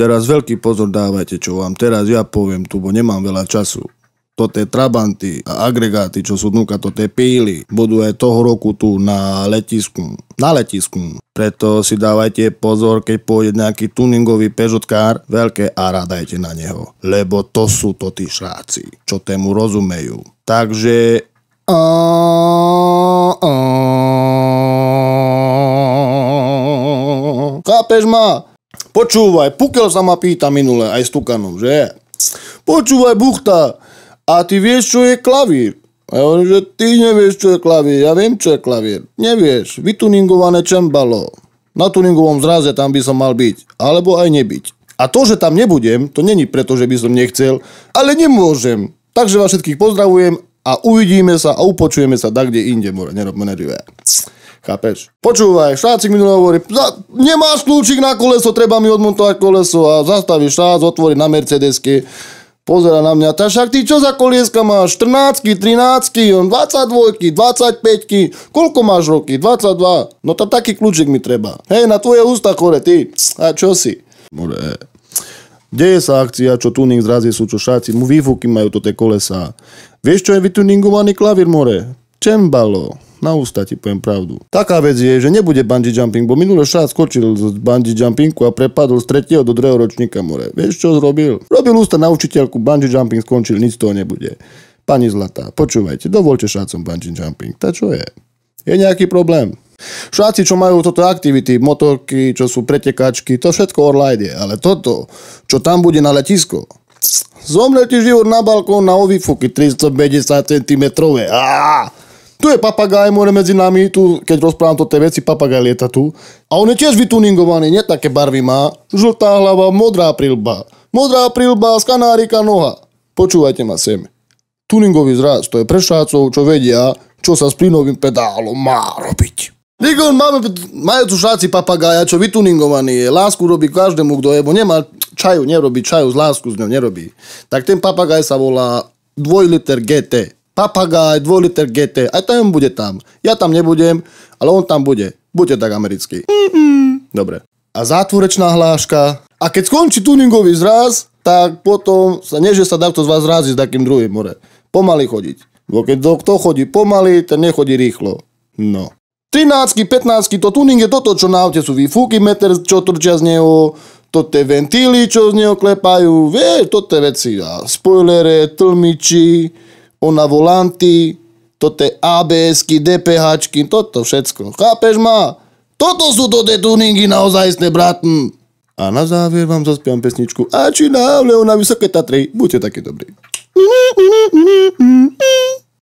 Teraz veľký pozor dávajte, čo vám teraz ja poviem, tu bo nemám veľa času. Toto trabanty a agregáty, čo sú dnuka, tie píly, budú aj toho roku tu na letisku. Na letisku. Preto si dávajte pozor, keď pôjde nejaký tuningový pežotkár, veľké a radajte na neho. Lebo to sú to tí šráci, čo tému rozumejú. Takže... Kápeš ma? Počúvaj, pukel sa ma pýta minule aj s tukanom, že? Počúvaj, buchta, a ty vieš, čo je klavír? A ja hovorím, že ty nevieš, čo je klavír. Ja viem, čo je klavír. Nevieš. Vytuningované čembalo. Na tuningovom zraze tam by som mal byť. Alebo aj nebyť. A to, že tam nebudem, to není preto, že by som nechcel, ale nemôžem. Takže vás všetkých pozdravujem a uvidíme sa a upočujeme sa tak, kde inde, more, nerobme nervivé. Chápeš? Počúvaj, štácik mi hovorí, nemáš kľúčik na koleso, treba mi odmontovať koleso a zastaví šác, otvorí na Mercedesky, pozera na mňa, ta však ty čo za kolieska máš? 14, 13, 22, 25, koľko máš roky? 22, no tam taký kľúčik mi treba. Hej, na tvoje ústa chore, ty, a čo si? More, Deje sa akcia, čo tuning zrazie sú, čo šáci, mu výfuky majú to tie kolesa. Vieš, čo je vytuningovaný klavír, more? Čembalo. Na ústa ti poviem pravdu. Taká vec je, že nebude bungee jumping, bo minulý šát skočil z bungee jumpingu a prepadol z tretieho do druhého ročníka more. Vieš, čo zrobil? Robil ústa na učiteľku, bungee jumping skončil, nič z toho nebude. Pani Zlatá, počúvajte, dovolte šácom bungee jumping. Ta čo je? Je nejaký problém. Šáci, čo majú toto aktivity, motorky, čo sú pretekáčky, to všetko orlajde, ale toto, čo tam bude na letisko, Zomre ti život na balkón na ovifuky 350 cm. Á! Tu je papagaj, more medzi nami, tu, keď rozprávam to tie veci, papagaj lieta tu. A on je tiež vytuningovaný, nie také barvy má. Žltá hlava, modrá prilba. Modrá prilba, z kanárika noha. Počúvajte ma sem. Tuningový zraz, to je pre šácov, čo vedia, čo sa s plynovým pedálom má robiť. Nikon máme, majú tu šáci papagája, čo vytuningovaný je. Lásku robí každému, kto je, bo nemá čaju nerobí, čaju z lásku z ňou nerobí. Tak ten papagaj sa volá 2 liter GT. Papagaj, 2 liter GT. Aj tam bude tam. Ja tam nebudem, ale on tam bude. Buďte tak americký. Mm-mm. Dobre. A zátvorečná hláška. A keď skončí tuningový zraz, tak potom sa nie, že sa takto z vás zrazí s takým druhým more. Pomaly chodiť. Bo keď kto chodí pomaly, ten nechodí rýchlo. No. 13, 15, to tuning je toto, čo na aute sú výfuky, meter, čo trčia z neho, to tie ventíly, čo z neho klepajú, vie, to tie veci. A spoilere, tlmiči, ona volanty, to tie ABSky, DPHčky, toto všetko. Chápeš ma? Toto sú to tie tuningy naozajstné, bratn. A na záver vám zaspiam pesničku A či na na Vysoké Tatry. Buďte takí dobrí. Mm-hmm.